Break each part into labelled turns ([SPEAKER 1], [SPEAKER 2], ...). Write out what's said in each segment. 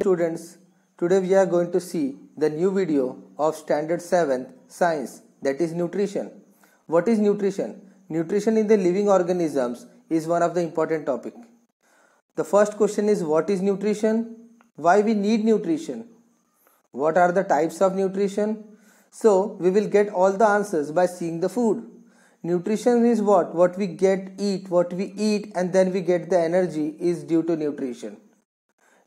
[SPEAKER 1] students, today we are going to see the new video of standard 7th science that is nutrition. What is nutrition? Nutrition in the living organisms is one of the important topic. The first question is what is nutrition? Why we need nutrition? What are the types of nutrition? So we will get all the answers by seeing the food. Nutrition is what? What we get, eat, what we eat and then we get the energy is due to nutrition.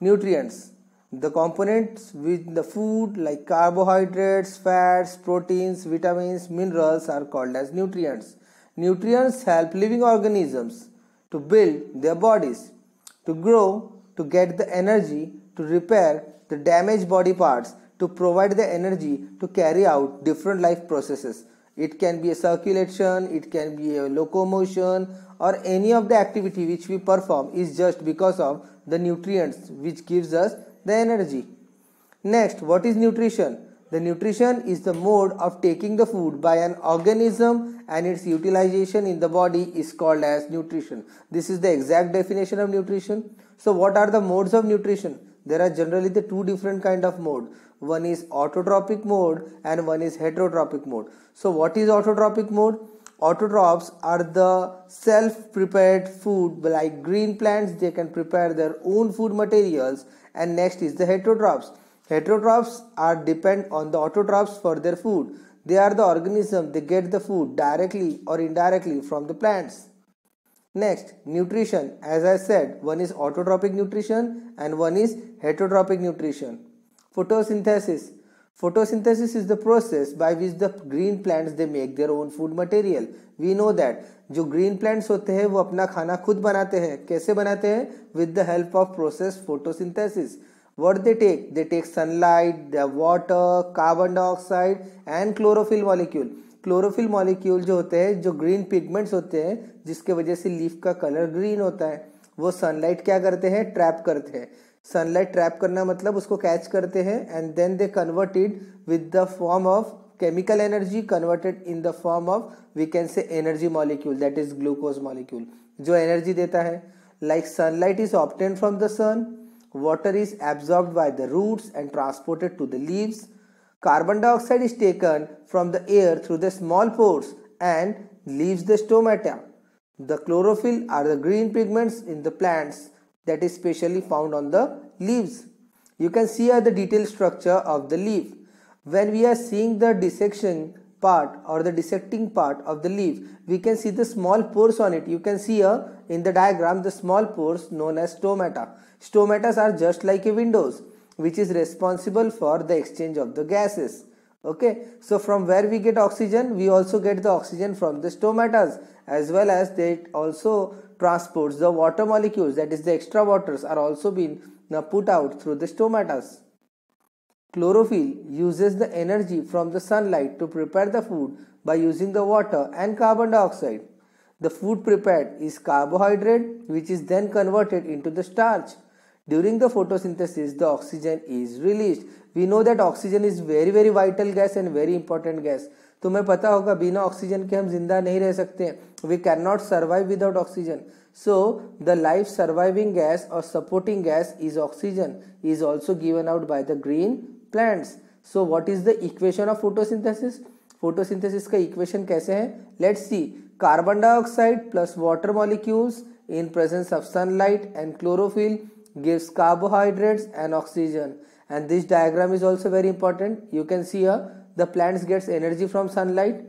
[SPEAKER 1] Nutrients the components with the food like carbohydrates fats proteins vitamins minerals are called as nutrients nutrients help living organisms to build their bodies to grow to get the energy to repair the damaged body parts to provide the energy to carry out different life processes it can be a circulation it can be a locomotion or any of the activity which we perform is just because of the nutrients which gives us the energy. Next, what is nutrition? The nutrition is the mode of taking the food by an organism and its utilization in the body is called as nutrition. This is the exact definition of nutrition. So what are the modes of nutrition? There are generally the two different kind of mode. One is autotrophic mode and one is heterotrophic mode. So what is autotrophic mode? Autotrophs are the self-prepared food like green plants. They can prepare their own food materials and next is the heterotrophs heterotrophs are depend on the autotrophs for their food they are the organism they get the food directly or indirectly from the plants next nutrition as i said one is autotrophic nutrition and one is heterotrophic nutrition photosynthesis Photosynthesis is the process by which the green plants they make their own food material. We know that jo green plants hote hain wo apna khana khud banate hain kaise banate hain with the help of process photosynthesis. What they take? They take sunlight, the water, carbon dioxide and chlorophyll molecule. Chlorophyll molecule जो होते हैं जो green pigments होते हैं जिसके वजह से leaf का कलर ग्रीन होता है वो सनलाइट क्या करते हैं ट्रैप करते हैं सनलाइट ट्रैप करना मतलब उसको कैच करते हैं and then they converted with the form of chemical energy converted in the form of we can say energy molecule that is glucose molecule जो एनर्जी देता है like sunlight is obtain from the sun water is absorb by the roots and transported to the leaves carbon dioxide is taken from the air through the small pores and leaves the stomata the chlorophyll are the green pigments in the plants that is specially found on the leaves. You can see here the detailed structure of the leaf. When we are seeing the dissection part or the dissecting part of the leaf, we can see the small pores on it. You can see here in the diagram the small pores known as stomata. Stomata are just like a windows which is responsible for the exchange of the gases okay so from where we get oxygen we also get the oxygen from the stomatas as well as they also transports, the water molecules, that is the extra waters, are also being uh, put out through the stomatas. Chlorophyll uses the energy from the sunlight to prepare the food by using the water and carbon dioxide. The food prepared is carbohydrate which is then converted into the starch during the photosynthesis the oxygen is released we know that oxygen is very very vital gas and very important gas तुम्हें पता होगा बिना oxygen के हम जिंदा नहीं रह सकते we can not survive without oxygen so the life surviving gas और supporting gas is oxygen is also given out by the green plants so what is the equation of photosynthesis photosynthesis का equation कैसे है let's see carbon dioxide plus water molecules in presence of sunlight and chlorophyll gives carbohydrates and oxygen and this diagram is also very important you can see here the plants gets energy from sunlight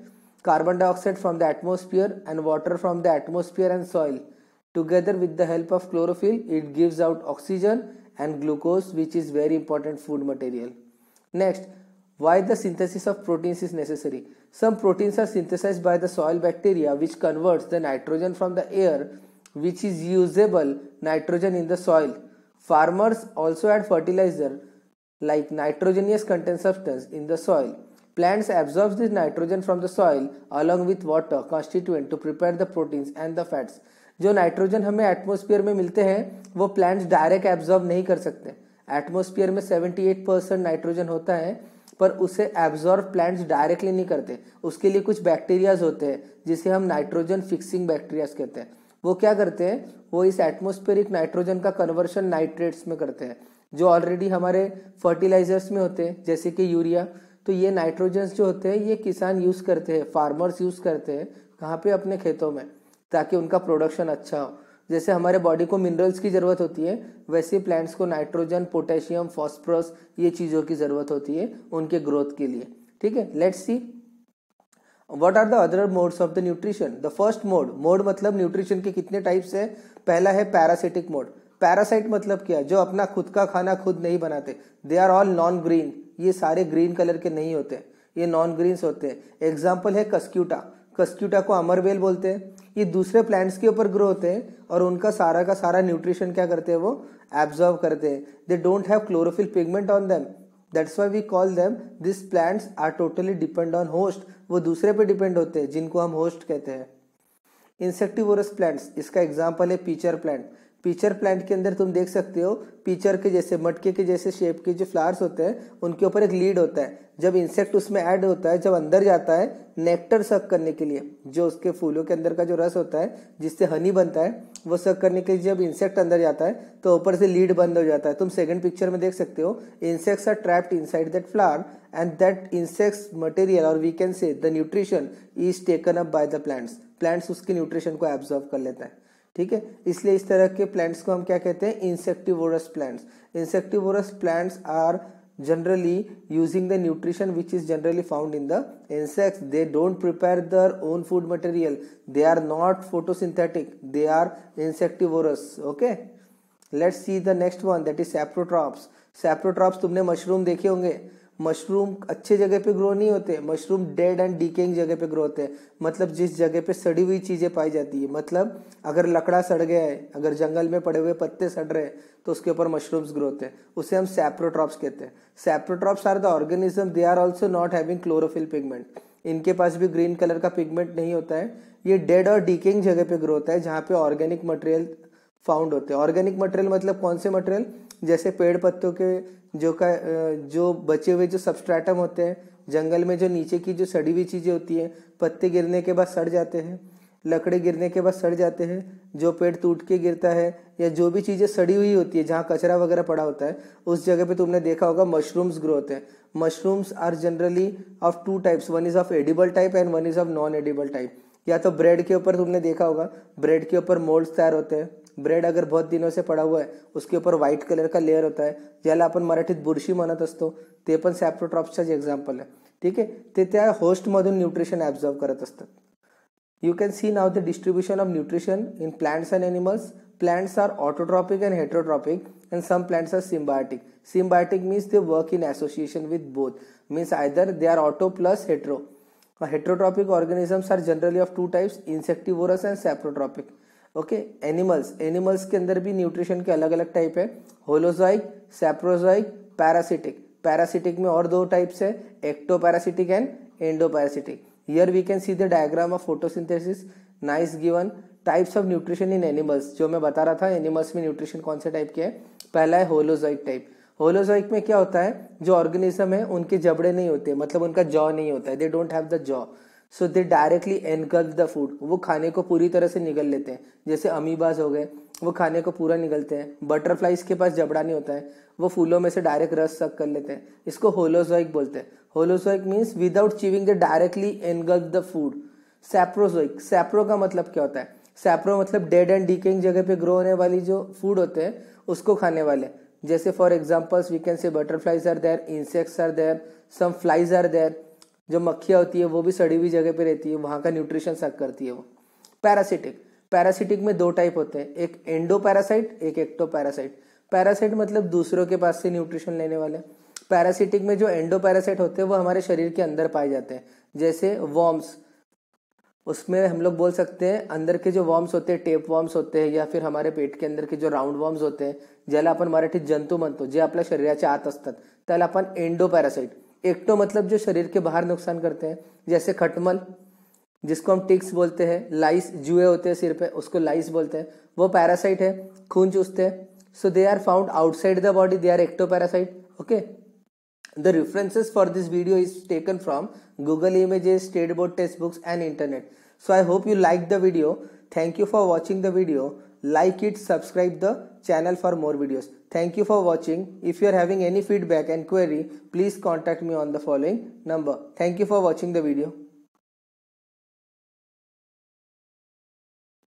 [SPEAKER 1] carbon dioxide from the atmosphere and water from the atmosphere and soil together with the help of chlorophyll it gives out oxygen and glucose which is very important food material next why the synthesis of proteins is necessary some proteins are synthesized by the soil bacteria which converts the nitrogen from the air which is usable nitrogen in the soil Farmers also add fertilizer like nitrogenous content substance in the soil. Plants absorb this nitrogen from the soil along with water constituent to prepare the proteins and the fats. जो nitrogen हमें atmosphere में मिलते हैं वो plants direct absorb नहीं कर सकते atmosphere में 78 परसेंट नाइट्रोजन होता है पर उसे एब्जॉर्व प्लांट्स डायरेक्टली नहीं करते उसके लिए कुछ बैक्टीरियाज होते हैं जिसे हम नाइट्रोजन फिक्सिंग बैक्टीरियाज कहते हैं वो क्या करते हैं वो इस एटमोस्फेरिक नाइट्रोजन का कन्वर्शन नाइट्रेट्स में करते हैं जो ऑलरेडी हमारे फर्टिलाइजर्स में होते हैं जैसे कि यूरिया तो ये नाइट्रोजन्स जो होते हैं ये किसान यूज़ करते हैं फार्मर्स यूज़ करते हैं कहाँ पे अपने खेतों में ताकि उनका प्रोडक्शन अच्छा हो जैसे हमारे बॉडी को मिनरल्स की ज़रूरत होती है वैसे प्लांट्स को नाइट्रोजन पोटेशियम फॉस्फोरस ये चीज़ों की ज़रूरत होती है उनके ग्रोथ के लिए ठीक है let's see what are the other modes of the nutrition the first mode mode मतलब न्यूट्रिशन के कितने टाइप्स है पहला है पैरासिटिक मोड पैरासाइट मतलब क्या जो अपना खुद का खाना खुद नहीं बनाते they are all non green ये सारे ग्रीन कलर के नहीं होते ये नॉन ग्रीन्स होते हैं एग्जाम्पल है कस्क्यूटा कस्क्यूटा को अमरबेल बोलते हैं ये दूसरे प्लांट्स के ऊपर ग्रो होते हैं और उनका सारा का सारा न्यूट्रिशन क्या करते हैं वो एब्जॉर्व करते हैं they don't have chlorophyll pigment on them that's why we call them this plants are totally depend on host वो दूसरे पे डिपेंड होते हैं जिनको हम होस्ट कहते हैं इंसेक्टिवोरस प्लांट्स इसका एग्जाम्पल है पीचर प्लांट पीचर प्लांट के अंदर तुम देख सकते हो पीचर के जैसे मटके के जैसे शेप के जो फ्लावर्स होते हैं उनके ऊपर एक लीड होता है जब इंसेक्ट उसमें ऐड होता है जब अंदर जाता है नेक्टर सक करने के लिए जो उसके फूलों के अंदर का जो रस होता है जिससे हनी बनता है वो सक करने के लिए जब इंसेक्ट अंदर जाता है तो ऊपर से लीड बंद हो जाता है तुम सेकंड पिक्चर में देख सकते हो insects are trapped side that flower and that insects material और we can say the nutrition is taken up by the plants plants उसके न्यूट्रिशन को एब्जॉर्व कर लेता है ठीक है इसलिए इस तरह के प्लांट्स को हम क्या कहते हैं insectivorous plants insectivorous plants are generally using the nutrition which is generally found in the insects they don't prepare their own food material they are not photosynthetic they are insectivorous okay let's see the next one that is saprotrophs saprotrophs तुमने mushroom देखे होंगे mushroom अच्छे जगह पे grow नहीं होते mushroom dead and डीकेंग जगह पे ग्रो होते हैं मतलब जिस जगह पे सड़ी हुई चीज़ें पाई जाती है मतलब अगर लकड़ा सड़ गया है अगर जंगल में पड़े हुए पत्ते सड़ रहे हैं तो उसके ऊपर मशरूम्स ग्रो होते हैं उसे हम सैप्रोट्रॉप्स कहते हैं saprotrophs are the organism they are also not having chlorophyll pigment इनके पास भी ग्रीन कलर का पिगमेंट नहीं होता है ये डेड और डीकेंग जगह पे ग्रो होता है जहाँ पे ऑर्गेनिक मटेरियल फाउंड होते हैं ऑर्गेनिक मटेरियल मतलब कौन से मटेरियल जैसे पेड़ पत्तों के जो का जो बचे हुए जो सबस्ट्रैटम होते हैं जंगल में जो नीचे की जो सड़ी हुई चीज़ें होती हैं पत्ते गिरने के बाद सड़ जाते हैं लकड़ी गिरने के बाद सड़ जाते हैं जो पेड़ टूट के गिरता है या जो भी चीज़ें सड़ी हुई होती है जहाँ कचरा वगैरह पड़ा होता है उस जगह पे तुमने देखा होगा मशरूम्स ग्रो होते हैं mushrooms are generally of two types one is of edible type and one is of non edible type या तो ब्रेड के ऊपर तुमने देखा होगा ब्रेड के ऊपर मोल्ड तैयार होते हैं ब्रेड अगर बहुत दिनों से पडा हुआ आहे उसके ऊपर व्हाईट कलर का लेअर होता आहे ज्याला आपण मराठीत बुरशी म्हणत असतो ते पण सॅप्रोट्रॉप्सचाच एक्झाम्पल आहे ठीक आहे ते त्या होस्टमधून न्यूट्रिशन ॲब्झॉर्व करत असतात you can see now the distribution of nutrition in plants and animals plants are autotrophic and heterotrophic and some plants are symbiotic symbiotic means they work in association with both means either they are auto plus hetero heterotrophic organisms are generally of two types insectivorous and saprotrophic okay animals animals के अंदर भी nutrition के अलग अलग type है होलोजॉइक सेप्रोजॉइक parasitic parasitic में और दो टाइप्स है ectoparasitic and endoparasitic here we can see the diagram of photosynthesis nice given types of nutrition in animals जो मैं बता रहा था एनिमल्स में न्यूट्रिशन कौन से टाइप के है पहला है होलोजॉइक टाइप होलोजॉइक में क्या होता है जो ऑर्गेनिज्म है उनके जबड़े नहीं होते मतलब उनका जॉ नहीं होता है they don't have the jaw so they directly engulf the food वो खाने को पूरी तरह से निगल लेते हैं जैसे अमीबाज हो गए वो खाने को पूरा निगलते हैं बटरफ्लाइज के पास जबड़ा नहीं होता है वो फूलों में से डायरेक्ट रस सक कर लेते हैं इसको होलोजोइक बोलते हैं holozoic means without chewing the directly engulf the food saprozoic sapro का मतलब क्या होता है सैप्रो मतलब डेड एंड डीकिंग जगह पे ग्रो होने वाली जो फूड होते हैं उसको खाने वाले जैसे for examples we can say butterflies are there insects are there some flies are there जो मक्खियाँ होती है वो भी सड़ी हुई जगह पे रहती है वहाँ का न्यूट्रिशन सक करती है वो पैरासिटिक पैरासिटिक में दो टाइप होते हैं एक एंडो पैरासाइट एक एक्टो पैरासाइट पैरासाइट मतलब दूसरों के पास से न्यूट्रिशन लेने वाले पैरासिटिक में जो एंडो पैरासाइट होते हैं वो हमारे शरीर के अंदर पाए जाते हैं जैसे वॉम्स उसमें हम लोग बोल सकते हैं अंदर के जो वॉर्म्स होते हैं टेप वॉर्म्स होते हैं या फिर हमारे पेट के अंदर के जो राउंड वॉर्म्स होते हैं ज्याला अपन मराठी जंतु म्हणतो जे आपल्या शरीराच्या आत असतात त्याला आपण एंडो पॅरासाइट एक तो मतलब जो शरीर के बाहर नुकसान करते हैं जैसे खटमल जिसको हम टिक्स बोलते हैं लाइस जुए होते हैं सिर पे उसको लाइस बोलते हैं वो पैरासाइट है खून चूसते हैं so they are found outside the body they are ectoparasite okay the references for this video is taken from Google images state board text books and internet so I hope you like the video thank you for watching the video like it subscribe the channel for more videos Thank you for watching. If you are having any feedback and query, please contact me on the following number. Thank you for watching the video.